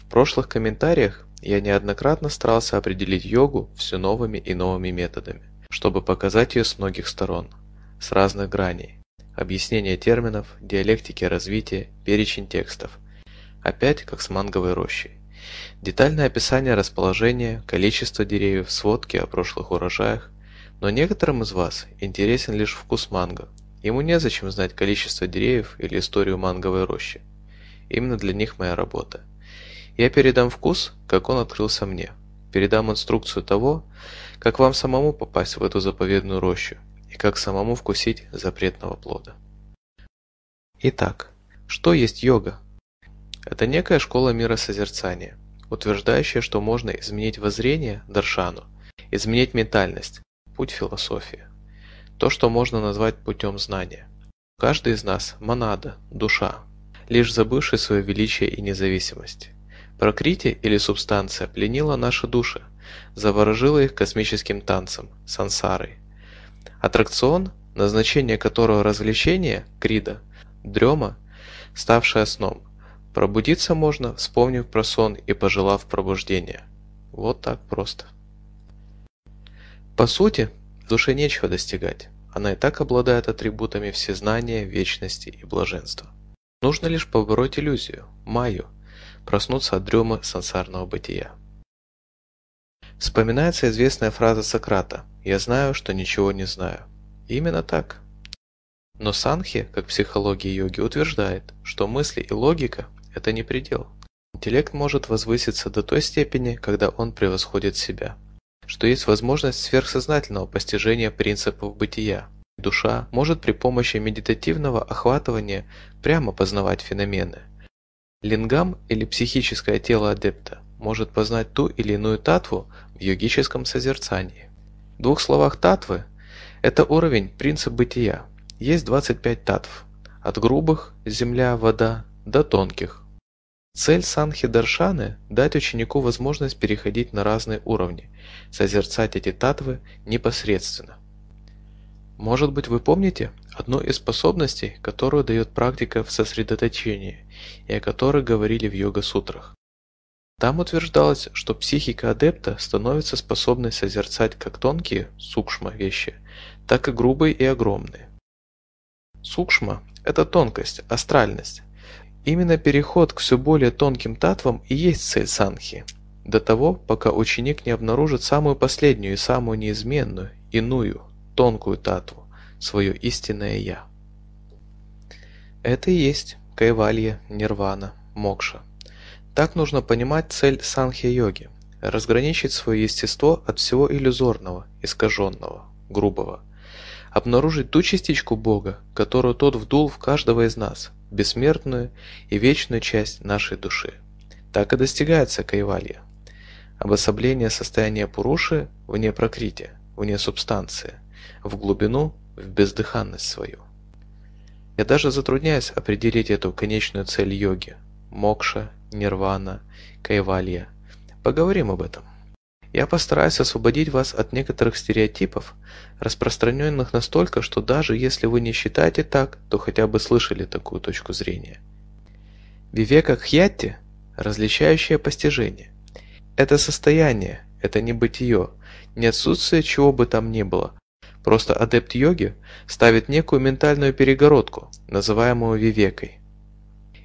В прошлых комментариях я неоднократно старался определить йогу все новыми и новыми методами чтобы показать ее с многих сторон, с разных граней. Объяснение терминов, диалектики развития, перечень текстов. Опять как с манговой рощей. Детальное описание расположения, количество деревьев, сводки о прошлых урожаях. Но некоторым из вас интересен лишь вкус манго. Ему незачем знать количество деревьев или историю манговой рощи. Именно для них моя работа. Я передам вкус, как он открылся мне – передам инструкцию того, как вам самому попасть в эту заповедную рощу и как самому вкусить запретного плода. Итак, что есть йога? Это некая школа мира созерцания, утверждающая, что можно изменить воззрение даршану, изменить ментальность, путь философии, то, что можно назвать путем знания. Каждый из нас – монада, душа, лишь забывший свое величие и независимость. Прокрити или субстанция пленила наши души, заворожила их космическим танцем, сансарой. Аттракцион, назначение которого развлечение, крида, дрема, ставшая сном. Пробудиться можно, вспомнив про сон и пожелав пробуждения. Вот так просто. По сути, душе нечего достигать. Она и так обладает атрибутами всезнания, вечности и блаженства. Нужно лишь побороть иллюзию, майю, проснуться от дремы сансарного бытия. Вспоминается известная фраза Сократа «Я знаю, что ничего не знаю». Именно так. Но Санхи, как психология йоги, утверждает, что мысли и логика – это не предел. Интеллект может возвыситься до той степени, когда он превосходит себя, что есть возможность сверхсознательного постижения принципов бытия. Душа может при помощи медитативного охватывания прямо познавать феномены – Лингам или психическое тело адепта может познать ту или иную татву в йогическом созерцании. В двух словах татвы – это уровень, принцип бытия. Есть 25 татв – от грубых – земля, вода, до тонких. Цель Санхи Даршаны – дать ученику возможность переходить на разные уровни, созерцать эти татвы непосредственно. Может быть, вы помните одну из способностей, которую дает практика в сосредоточении и о которой говорили в йога-сутрах. Там утверждалось, что психика адепта становится способной созерцать как тонкие сукшма вещи, так и грубые и огромные. Сукшма – это тонкость, астральность. Именно переход к все более тонким татвам и есть цель санхи, до того, пока ученик не обнаружит самую последнюю и самую неизменную, иную, тонкую татву, свое истинное «я». Это и есть кайвалья, нирвана, мокша. Так нужно понимать цель санхи – разграничить свое естество от всего иллюзорного, искаженного, грубого. Обнаружить ту частичку Бога, которую Тот вдул в каждого из нас, бессмертную и вечную часть нашей души. Так и достигается кайвалья. Обособление состояния Пуруши вне прокрити, вне субстанции в глубину, в бездыханность свою. Я даже затрудняюсь определить эту конечную цель йоги – мокша, нирвана, кайвалья. Поговорим об этом. Я постараюсь освободить вас от некоторых стереотипов, распространенных настолько, что даже если вы не считаете так, то хотя бы слышали такую точку зрения. Вивека Кхьятти – различающее постижение. Это состояние, это не бытие, не отсутствие чего бы там ни было, Просто адепт йоги ставит некую ментальную перегородку, называемую вивекой.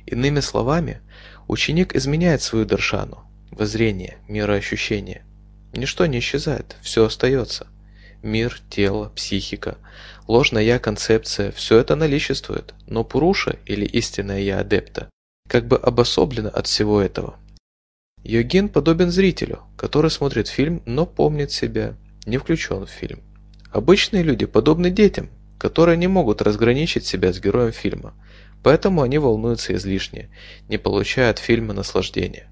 Иными словами, ученик изменяет свою даршану, воззрение, мироощущение. Ничто не исчезает, все остается. Мир, тело, психика, ложная я-концепция – все это наличествует, но Пуруша или истинное я адепта как бы обособлено от всего этого. Йогин подобен зрителю, который смотрит фильм, но помнит себя, не включен в фильм. Обычные люди подобны детям, которые не могут разграничить себя с героем фильма, поэтому они волнуются излишне, не получая от фильма наслаждения.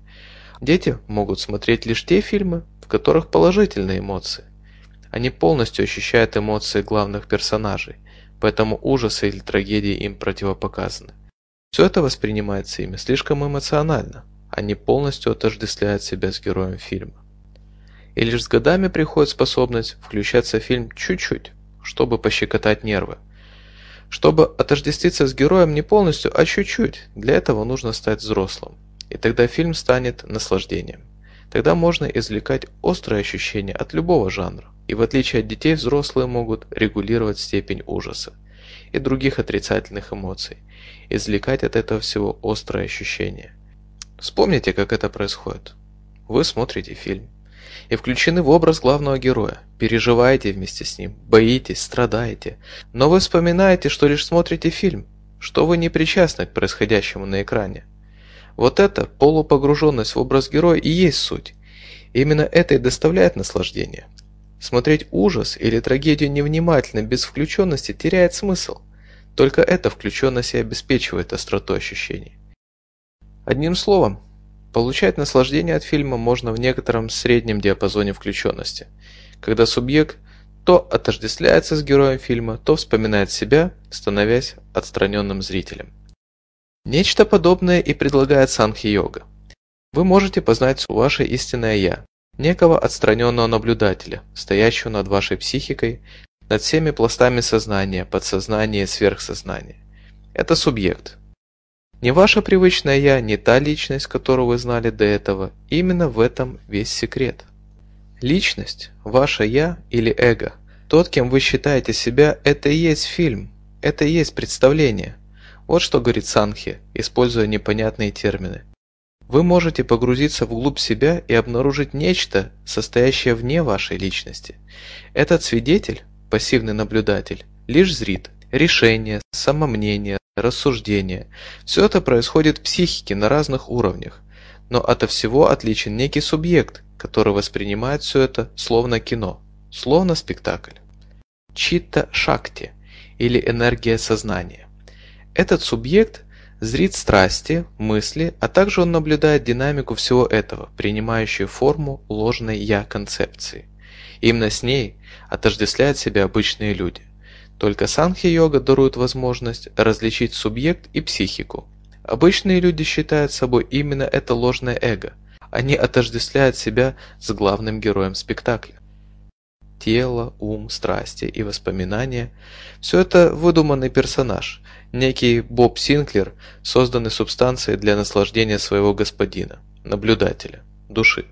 Дети могут смотреть лишь те фильмы, в которых положительные эмоции. Они полностью ощущают эмоции главных персонажей, поэтому ужасы или трагедии им противопоказаны. Все это воспринимается ими слишком эмоционально, они полностью отождествляют себя с героем фильма и лишь с годами приходит способность включаться в фильм чуть-чуть, чтобы пощекотать нервы. Чтобы отождествиться с героем не полностью, а чуть-чуть, для этого нужно стать взрослым. И тогда фильм станет наслаждением. Тогда можно извлекать острые ощущения от любого жанра. И в отличие от детей, взрослые могут регулировать степень ужаса и других отрицательных эмоций, извлекать от этого всего острые ощущения. Вспомните, как это происходит. Вы смотрите фильм и включены в образ главного героя. Переживаете вместе с ним, боитесь, страдаете. Но вы вспоминаете, что лишь смотрите фильм, что вы не причастны к происходящему на экране. Вот это полупогруженность в образ героя и есть суть. Именно это и доставляет наслаждение. Смотреть ужас или трагедию невнимательно, без включенности, теряет смысл. Только эта включенность и обеспечивает остроту ощущений. Одним словом, Получать наслаждение от фильма можно в некотором среднем диапазоне включенности, когда субъект то отождествляется с героем фильма, то вспоминает себя, становясь отстраненным зрителем. Нечто подобное и предлагает санхи-йога. Вы можете познать у ваше истинное «я», некого отстраненного наблюдателя, стоящего над вашей психикой, над всеми пластами сознания, подсознания и сверхсознания. Это субъект, не ваше привычное «я», не та личность, которую вы знали до этого. Именно в этом весь секрет. Личность, ваше «я» или эго, тот, кем вы считаете себя, это и есть фильм, это и есть представление. Вот что говорит Санхи, используя непонятные термины. Вы можете погрузиться вглубь себя и обнаружить нечто, состоящее вне вашей личности. Этот свидетель, пассивный наблюдатель, лишь зрит решения, самомнения, рассуждения. Все это происходит в психике на разных уровнях. Но ото всего отличен некий субъект, который воспринимает все это словно кино, словно спектакль. Читта Шакти или энергия сознания. Этот субъект зрит страсти, мысли, а также он наблюдает динамику всего этого, принимающую форму ложной «я» концепции. Именно с ней отождествляют себя обычные люди – только санхи-йога дарует возможность различить субъект и психику. Обычные люди считают собой именно это ложное эго. Они отождествляют себя с главным героем спектакля. Тело, ум, страсти и воспоминания – все это выдуманный персонаж, некий Боб Синклер, созданный субстанцией для наслаждения своего господина, наблюдателя, души.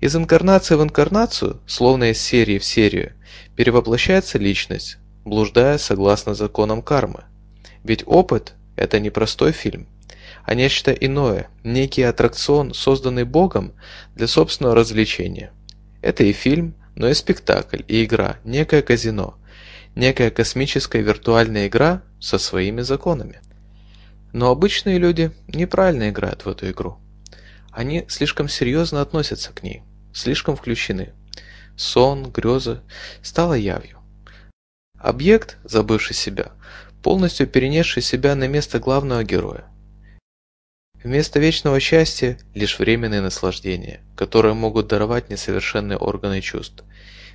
Из инкарнации в инкарнацию, словно из серии в серию, перевоплощается личность, блуждая согласно законам кармы. Ведь опыт – это не простой фильм, а нечто иное, некий аттракцион, созданный Богом для собственного развлечения. Это и фильм, но и спектакль, и игра, некое казино, некая космическая виртуальная игра со своими законами. Но обычные люди неправильно играют в эту игру. Они слишком серьезно относятся к ней, слишком включены. Сон, грезы стало явью. Объект, забывший себя, полностью перенесший себя на место главного героя. Вместо вечного счастья – лишь временные наслаждения, которые могут даровать несовершенные органы чувств.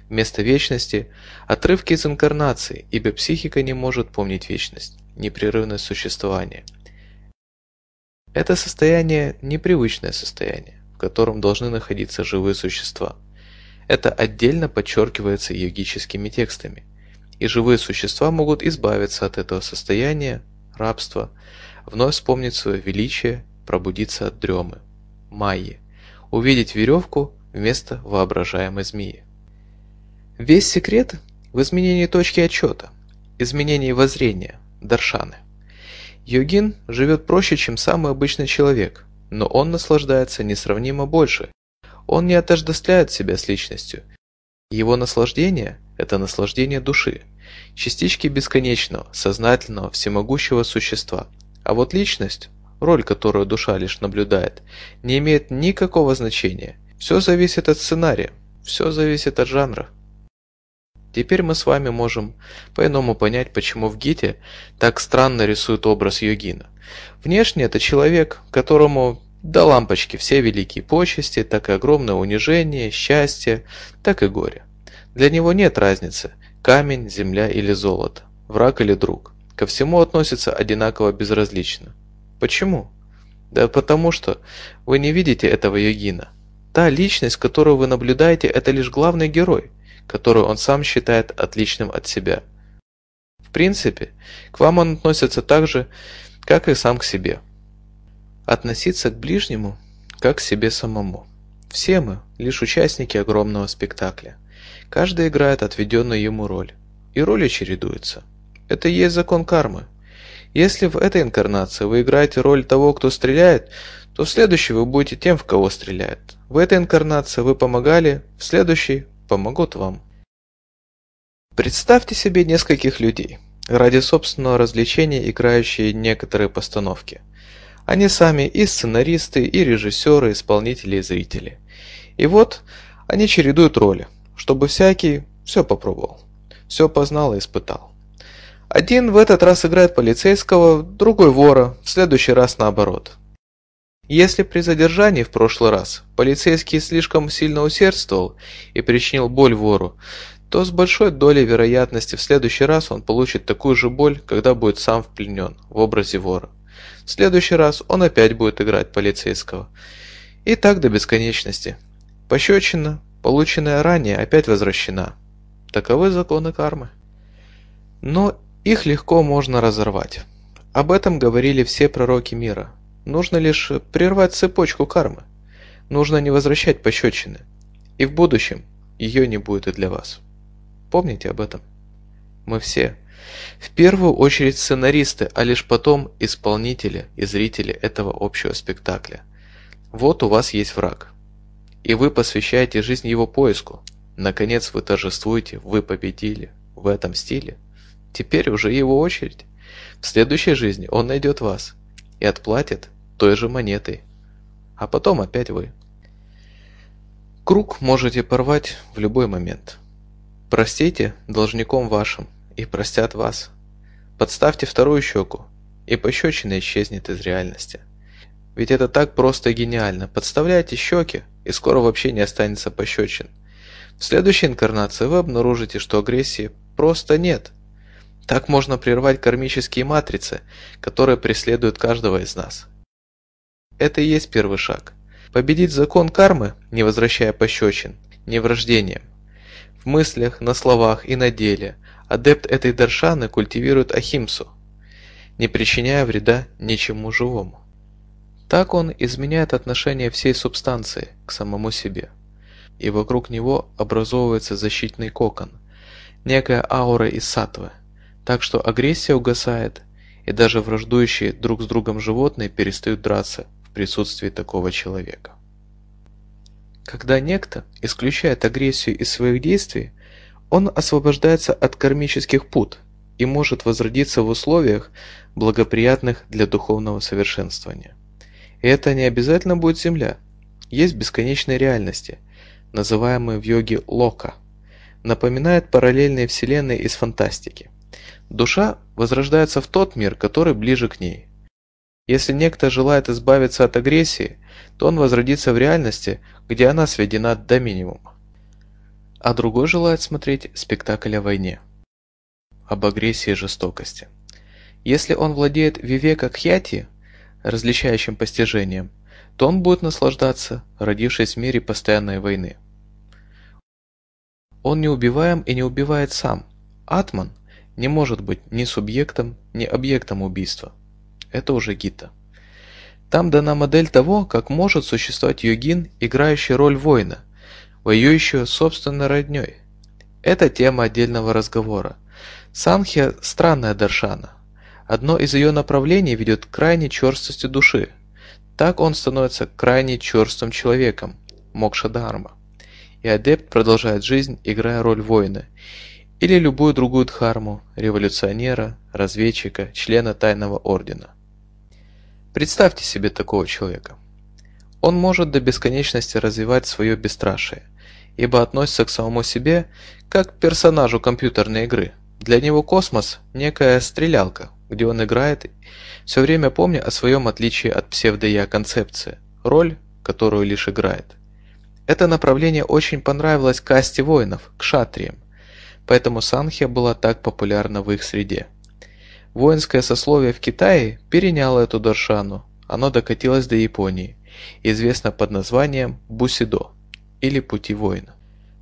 Вместо вечности – отрывки из инкарнации, ибо психика не может помнить вечность, непрерывное существование. Это состояние – непривычное состояние, в котором должны находиться живые существа. Это отдельно подчеркивается йогическими текстами – и живые существа могут избавиться от этого состояния, рабства, вновь вспомнить свое величие, пробудиться от дремы, майи, увидеть веревку вместо воображаемой змеи. Весь секрет в изменении точки отчета, изменении воззрения, даршаны. Йогин живет проще, чем самый обычный человек, но он наслаждается несравнимо больше. Он не отождествляет себя с личностью. Его наслаждение – это наслаждение души – Частички бесконечного, сознательного, всемогущего существа. А вот личность, роль которую душа лишь наблюдает, не имеет никакого значения. Все зависит от сценария, все зависит от жанра. Теперь мы с вами можем по-иному понять, почему в Гите так странно рисуют образ йогина. Внешне это человек, которому до лампочки все великие почести, так и огромное унижение, счастье, так и горе. Для него нет разницы, камень, земля или золото, враг или друг. Ко всему относится одинаково безразлично. Почему? Да потому что вы не видите этого йогина. Та личность, которую вы наблюдаете, это лишь главный герой, которую он сам считает отличным от себя. В принципе, к вам он относится так же, как и сам к себе. Относиться к ближнему, как к себе самому. Все мы лишь участники огромного спектакля. Каждый играет отведенную ему роль. И роли чередуются. Это и есть закон кармы. Если в этой инкарнации вы играете роль того, кто стреляет, то в следующей вы будете тем, в кого стреляет. В этой инкарнации вы помогали, в следующей помогут вам. Представьте себе нескольких людей, ради собственного развлечения играющие некоторые постановки. Они сами и сценаристы, и режиссеры, исполнители, и зрители. И вот они чередуют роли чтобы всякий все попробовал, все познал и испытал. Один в этот раз играет полицейского, другой вора, в следующий раз наоборот. Если при задержании в прошлый раз полицейский слишком сильно усердствовал и причинил боль вору, то с большой долей вероятности в следующий раз он получит такую же боль, когда будет сам впленен в образе вора. В следующий раз он опять будет играть полицейского. И так до бесконечности. Пощечина, полученная ранее, опять возвращена. Таковы законы кармы. Но их легко можно разорвать. Об этом говорили все пророки мира. Нужно лишь прервать цепочку кармы. Нужно не возвращать пощечины. И в будущем ее не будет и для вас. Помните об этом. Мы все. В первую очередь сценаристы, а лишь потом исполнители и зрители этого общего спектакля. Вот у вас есть враг. И вы посвящаете жизнь его поиску. Наконец вы торжествуете, вы победили. в этом стиле. Теперь уже его очередь. В следующей жизни он найдет вас и отплатит той же монетой. А потом опять вы. Круг можете порвать в любой момент. Простите должником вашим, и простят вас. Подставьте вторую щеку, и пощечина исчезнет из реальности. Ведь это так просто и гениально. Подставляйте щеки, и скоро вообще не останется пощечин. В следующей инкарнации вы обнаружите, что агрессии просто нет. Так можно прервать кармические матрицы, которые преследуют каждого из нас. Это и есть первый шаг. Победить закон кармы, не возвращая пощечин, не врождением. В мыслях, на словах и на деле адепт этой даршаны культивирует ахимсу, не причиняя вреда ничему живому. Так он изменяет отношение всей субстанции к самому себе. И вокруг него образовывается защитный кокон, некая аура из сатвы. Так что агрессия угасает, и даже враждующие друг с другом животные перестают драться в присутствии такого человека. Когда некто исключает агрессию из своих действий, он освобождается от кармических пут и может возродиться в условиях, благоприятных для духовного совершенствования. И это не обязательно будет Земля. Есть бесконечные реальности, называемые в йоге лока. Напоминает параллельные вселенные из фантастики. Душа возрождается в тот мир, который ближе к ней. Если некто желает избавиться от агрессии, то он возродится в реальности, где она сведена до минимума. А другой желает смотреть спектакль о войне. Об агрессии и жестокости. Если он владеет вивека кхьяти, различающим постижением, то он будет наслаждаться, родившись в мире постоянной войны. Он не убиваем и не убивает сам. Атман не может быть ни субъектом, ни объектом убийства. Это уже Гита. Там дана модель того, как может существовать йогин, играющий роль воина, воюющего собственной родней. Это тема отдельного разговора. Санхья – странная даршана – Одно из ее направлений ведет к крайней черстости души. Так он становится крайне черстым человеком, мокша И адепт продолжает жизнь, играя роль воина. Или любую другую дхарму, революционера, разведчика, члена тайного ордена. Представьте себе такого человека. Он может до бесконечности развивать свое бесстрашие, ибо относится к самому себе как к персонажу компьютерной игры. Для него космос – некая стрелялка, где он играет, все время помня о своем отличии от псевдо-я концепции, роль, которую лишь играет. Это направление очень понравилось касте воинов, к шатриям, поэтому санхия была так популярна в их среде. Воинское сословие в Китае переняло эту даршану, оно докатилось до Японии, известно под названием бусидо или пути воина.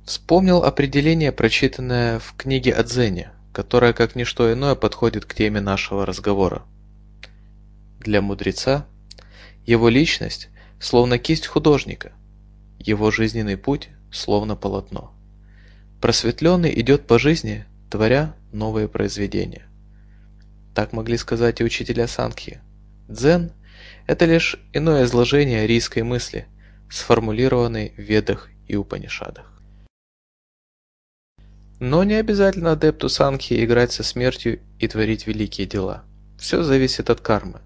Вспомнил определение, прочитанное в книге о дзене, которая как ничто иное подходит к теме нашего разговора. Для мудреца его личность словно кисть художника, его жизненный путь словно полотно. Просветленный идет по жизни, творя новые произведения. Так могли сказать и учителя санки. Дзен – это лишь иное изложение арийской мысли, сформулированной в Ведах и Упанишадах. Но не обязательно адепту Санхи играть со смертью и творить великие дела. Все зависит от кармы.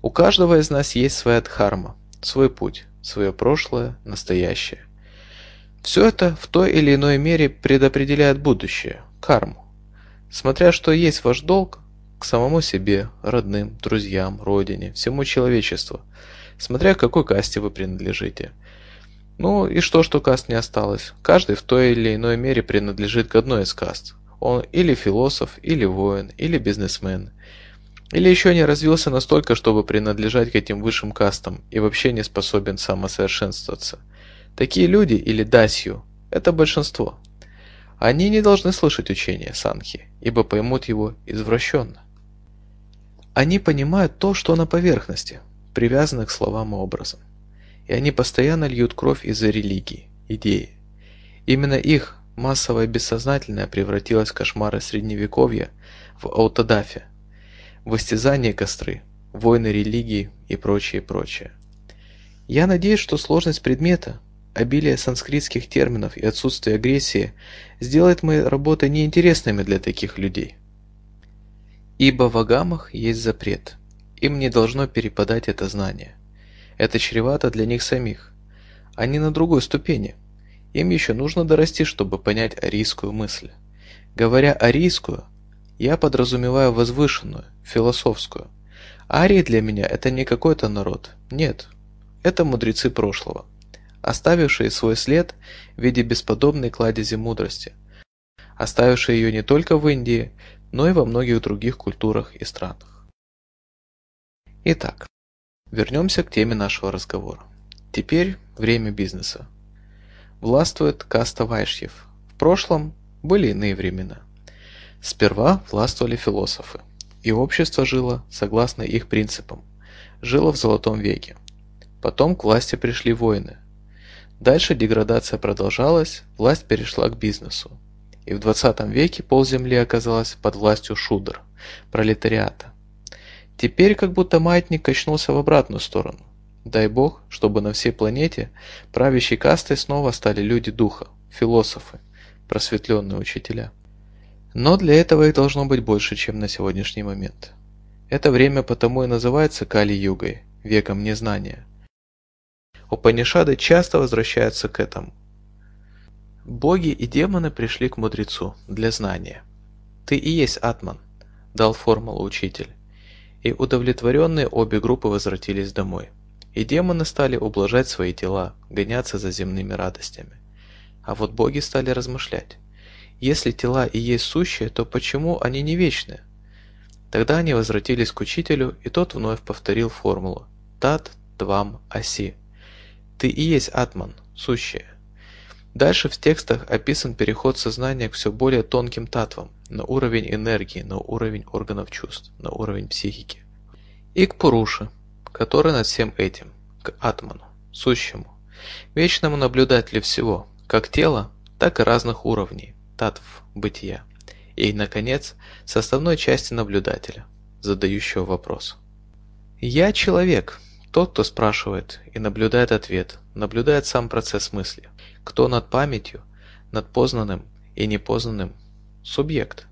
У каждого из нас есть своя дхарма, свой путь, свое прошлое, настоящее. Все это в той или иной мере предопределяет будущее, карму. Смотря что есть ваш долг к самому себе, родным, друзьям, родине, всему человечеству, смотря к какой касте вы принадлежите – ну и что, что каст не осталось? Каждый в той или иной мере принадлежит к одной из каст. Он или философ, или воин, или бизнесмен. Или еще не развился настолько, чтобы принадлежать к этим высшим кастам и вообще не способен самосовершенствоваться. Такие люди или дасью – это большинство. Они не должны слышать учение Санхи, ибо поймут его извращенно. Они понимают то, что на поверхности, привязаны к словам и образам и они постоянно льют кровь из-за религии, идеи. Именно их массовое бессознательное превратилось в кошмары средневековья, в аутодафе, в истязание костры, войны религии и прочее, прочее. Я надеюсь, что сложность предмета, обилие санскритских терминов и отсутствие агрессии сделает мои работы неинтересными для таких людей. Ибо в агамах есть запрет, им не должно перепадать это знание. Это чревато для них самих. Они на другой ступени. Им еще нужно дорасти, чтобы понять арийскую мысль. Говоря арийскую, я подразумеваю возвышенную, философскую. Арии для меня это не какой-то народ, нет. Это мудрецы прошлого, оставившие свой след в виде бесподобной кладези мудрости, оставившие ее не только в Индии, но и во многих других культурах и странах. Итак, Вернемся к теме нашего разговора. Теперь время бизнеса. Властвует каста Вайшьев. В прошлом были иные времена. Сперва властвовали философы, и общество жило согласно их принципам, жило в золотом веке. Потом к власти пришли воины. Дальше деградация продолжалась, власть перешла к бизнесу. И в 20 веке пол земли оказалась под властью шудр, пролетариата. Теперь как будто маятник качнулся в обратную сторону. Дай бог, чтобы на всей планете правящей кастой снова стали люди духа, философы, просветленные учителя. Но для этого их должно быть больше, чем на сегодняшний момент. Это время потому и называется Кали-югой, веком незнания. Упанишады часто возвращаются к этому. Боги и демоны пришли к мудрецу для знания. «Ты и есть Атман», – дал формулу учитель. И удовлетворенные обе группы возвратились домой. И демоны стали ублажать свои тела, гоняться за земными радостями. А вот боги стали размышлять. Если тела и есть сущие, то почему они не вечны? Тогда они возвратились к учителю, и тот вновь повторил формулу «Тат твам аси». «Ты и есть Атман, сущее». Дальше в текстах описан переход сознания к все более тонким татвам, на уровень энергии, на уровень органов чувств, на уровень психики. И к Пуруше, который над всем этим, к Атману, сущему, вечному наблюдателю всего, как тела, так и разных уровней, татв, бытия. И, наконец, составной части наблюдателя, задающего вопрос. «Я человек», тот, кто спрашивает и наблюдает ответ, наблюдает сам процесс мысли кто над памятью, над познанным и непознанным – субъект.